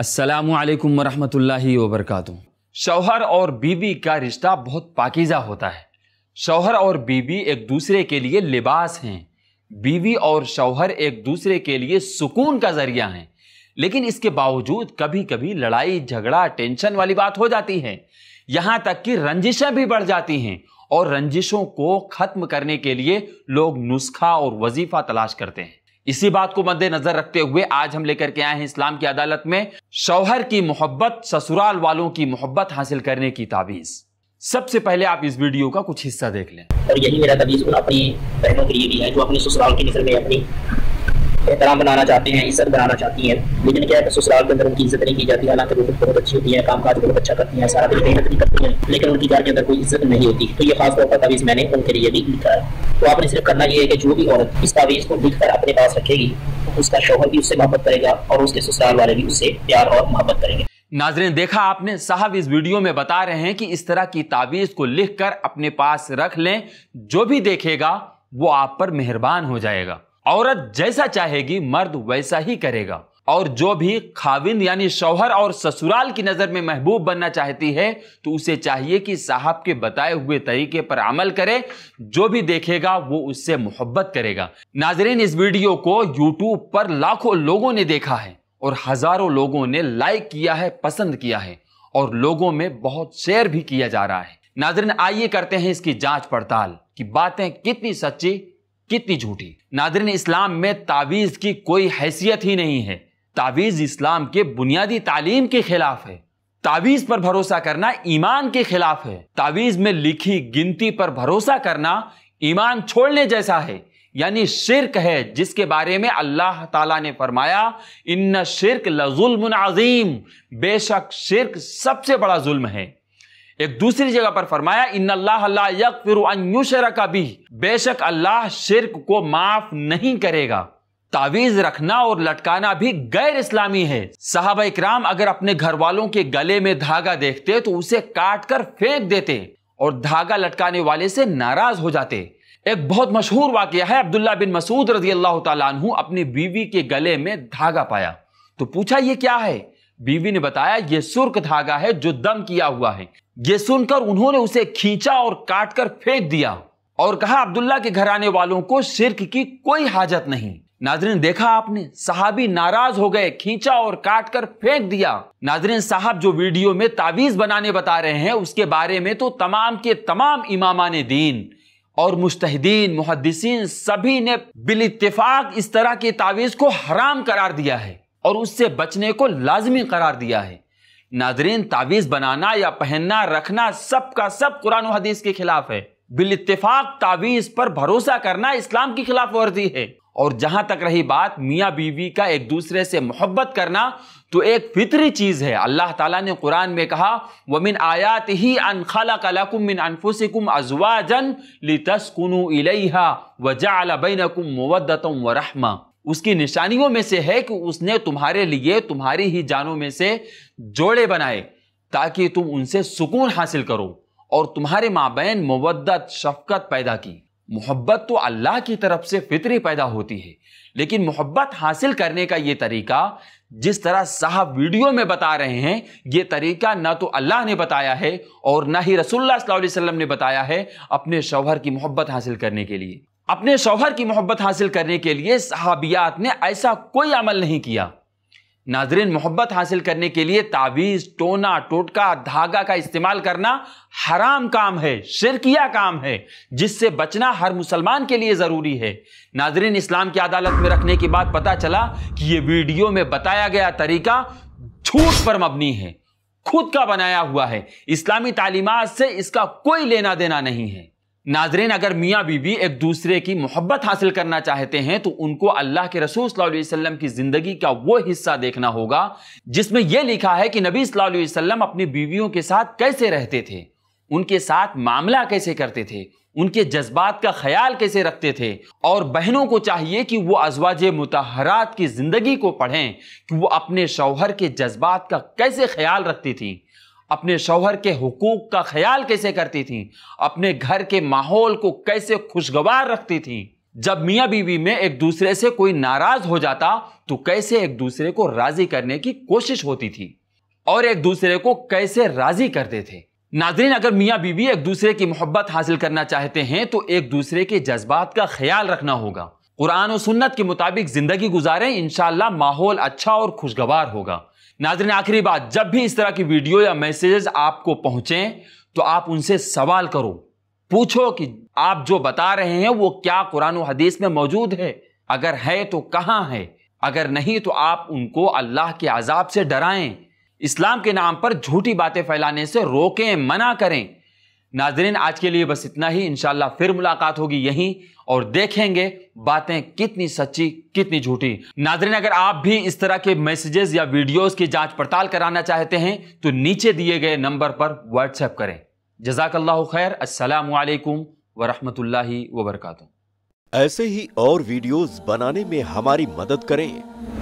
असलकम वरहमतुल्लाहि वबरकatuh शौहर और बीवी का रिश्ता बहुत पाकिज़ा होता है शौहर और बीबी एक दूसरे के लिए लिबास हैं बीवी और शौहर एक दूसरे के लिए सुकून का ज़रिया हैं लेकिन इसके बावजूद कभी कभी लड़ाई झगड़ा टेंशन वाली बात हो जाती है यहाँ तक कि रंजिशें भी बढ़ जाती हैं और रंजिशों को ख़त्म करने के लिए लोग नुस्खा और वजीफ़ा तलाश करते हैं इसी बात को मद्देनजर रखते हुए आज हम लेकर के आए हैं इस्लाम की अदालत में शौहर की मोहब्बत ससुराल वालों की मोहब्बत हासिल करने की ताबीज़ सबसे पहले आप इस वीडियो का कुछ हिस्सा देख लें और यही मेरा तबीज अपनी बहनों के लिए भी है जो अपने ससुराल की नजर में अपनी एहतराम बनाना चाहते हैं इज्जत बनाना चाहती हैं लेकिन क्या है कि ससुराल के अंदर उनकी इज्जत नहीं की जाती है हालांकि वो बहुत अच्छी होती है काम काज बहुत अच्छा करती हैं सारा दिन मेहनत भी करती हैं लेकिन उनकी घर के अंदर कोई इज्जत नहीं होती तो ये खास तौर पर तवीज़ मैंने उनके लिए भी लिखा है तो आपने सिर्फ करना यह है कि जो भी औरत इस तवीज़ को लिख कर अपने पास रखेगी उसका शोहर भी उससे मोहब्बत करेगा और उसके ससुराल वाले भी उससे प्यार और मोहब्बत करेंगे नाजरीन देखा आपने साहब इस वीडियो में बता रहे हैं कि इस तरह की तावीज़ को लिखकर अपने पास रख लें जो भी देखेगा वो आप पर मेहरबान हो जाएगा औरत जैसा चाहेगी मर्द वैसा ही करेगा और जो भी खाविंद यानी शौहर और ससुराल की नज़र में महबूब बनना चाहती है तो उसे चाहिए कि साहब के बताए हुए तरीके पर अमल करे जो भी देखेगा वो उससे मोहब्बत करेगा नाजरीन इस वीडियो को यूट्यूब पर लाखों लोगों ने देखा है और हज़ारों लोगों ने लाइक किया है पसंद किया है और लोगों में बहुत शेयर भी किया जा रहा है नाजरीन आइए करते हैं इसकी जाँच पड़ताल की बातें कितनी सच्ची कितनी झूठी नादरीन इस्लाम में तावीज़ की कोई हैसियत ही नहीं है तावीज़ इस्लाम के बुनियादी तालीम के खिलाफ है तावीज़ पर भरोसा करना ईमान के खिलाफ है तावीज़ में लिखी गिनती पर भरोसा करना ईमान छोड़ने जैसा है यानी शिरक है जिसके बारे में अल्लाह ताला ने फरमाया इन शिरक लजुल्म अजीम बेशक शिरक सबसे बड़ा जुल्म है एक दूसरी जगह पर फरमाया इन अल्लाह का भी बेशक अल्लाह शिरक को माफ नहीं करेगा तावीज रखना और लटकाना भी गैर इस्लामी है साहब इकराम अगर अपने घर वालों के गले में धागा देखते तो उसे काट कर फेंक देते और धागा लटकाने वाले से नाराज हो जाते एक बहुत मशहूर वाक्य है अब्दुल्ला बिन मसूद रजी अल्लाह तु अपनी बीवी के गले में धागा पाया तो पूछा ये क्या है बीवी ने बताया ये सुर्ख धागा है जो दम किया हुआ है ये सुनकर उन्होंने उसे खींचा और काट कर फेंक दिया और कहा अब्दुल्ला के घर आने वालों को शिरक की कोई हाजत नहीं नाजरीन देखा आपने साहबी नाराज हो गए खींचा और काट कर फेंक दिया नाजरीन साहब जो वीडियो में तावीज बनाने बता रहे हैं उसके बारे में तो तमाम के तमाम ने दीन और मुस्तहदीन मुहदसिन सभी ने बिल इतफाक इस तरह की तावीज को हराम करार दिया है और उससे बचने को लाजमी करार दिया है नाजरीन तावीज़ बनाना या पहनना रखना सब का सब कुरान हदीस के खिलाफ है बिल तावीज़ पर भरोसा करना इस्लाम की खिलाफ वर्जी है और जहां तक रही बात मियाँ बीवी का एक दूसरे से मोहब्बत करना तो एक फितरी चीज़ है अल्लाह ताला ने कुरान में कहा वमिन आयात ही अन खला कलाकुम मिन अनफुसिकुम अजवाजन इलैहा बैनकुम व रहमा उसकी निशानियों में से है कि उसने तुम्हारे लिए तुम्हारी ही जानों में से जोड़े बनाए ताकि तुम उनसे सुकून हासिल करो और तुम्हारे माबेन मवदत शफकत पैदा की मोहब्बत तो अल्लाह की तरफ से फितरी पैदा होती है लेकिन मोहब्बत हासिल करने का ये तरीका जिस तरह साहब वीडियो में बता रहे हैं ये तरीका ना तो अल्लाह ने बताया है और ना ही रसुल्ला वसल्लम ने बताया है अपने शौहर की मोहब्बत हासिल करने के लिए अपने शौहर की मोहब्बत हासिल करने के लिए सहाबियात ने ऐसा कोई अमल नहीं किया नाजरीन मोहब्बत हासिल करने के लिए तावीज़ टोना टोटका धागा का इस्तेमाल करना हराम काम है शिरकिया काम है जिससे बचना हर मुसलमान के लिए ज़रूरी है नाजरीन इस्लाम की अदालत में रखने के बाद पता चला कि यह वीडियो में बताया गया तरीका झूठ पर मबनी है खुद का बनाया हुआ है इस्लामी तालीमत से इसका कोई लेना देना नहीं है नाजरीन अगर मियाँ बीवी एक दूसरे की मोहब्बत हासिल करना चाहते हैं तो उनको अल्लाह के रसूल वसल्लम की ज़िंदगी का वो हिस्सा देखना होगा जिसमें यह लिखा है कि नबी वसल्लम अपनी बीवियों के साथ कैसे रहते थे उनके साथ मामला कैसे करते थे उनके जज्बात का ख्याल कैसे रखते थे और बहनों को चाहिए कि वो अजवाज मतहरात की ज़िंदगी को पढ़ें कि वो अपने शौहर के जज्बात का कैसे ख्याल रखती थी अपने शौहर के हुकूक का ख्याल कैसे करती थी अपने घर के माहौल को कैसे खुशगवार रखती थी जब मियाँ बीवी में एक दूसरे से कोई नाराज हो जाता तो कैसे एक दूसरे को राजी करने की कोशिश होती थी और एक दूसरे को कैसे राजी करते थे नाजरीन अगर मियाँ बीवी एक दूसरे की मोहब्बत हासिल करना चाहते हैं तो एक दूसरे के जज्बात का ख्याल रखना होगा कुरान और सुन्नत के मुताबिक ज़िंदगी गुजारें इन माहौल अच्छा और खुशगवार होगा नाजरन आखिरी बात जब भी इस तरह की वीडियो या मैसेजेस आपको पहुंचें तो आप उनसे सवाल करो पूछो कि आप जो बता रहे हैं वो क्या कुरान हदीस में मौजूद है अगर है तो कहाँ है अगर नहीं तो आप उनको अल्लाह के आज़ाब से डराएं इस्लाम के नाम पर झूठी बातें फैलाने से रोकें मना करें नाजरीन आज के लिए बस इतना ही इनशाला फिर मुलाकात होगी यहीं और देखेंगे बातें कितनी सच्ची कितनी झूठी नाजरीन अगर आप भी इस तरह के मैसेजेस या वीडियोस की जांच पड़ताल कराना चाहते हैं तो नीचे दिए गए नंबर पर व्हाट्सएप करें जजाकल्ला खैर असलकम वरहमतुल्ला वबरकू ऐसे ही और वीडियोस बनाने में हमारी मदद करें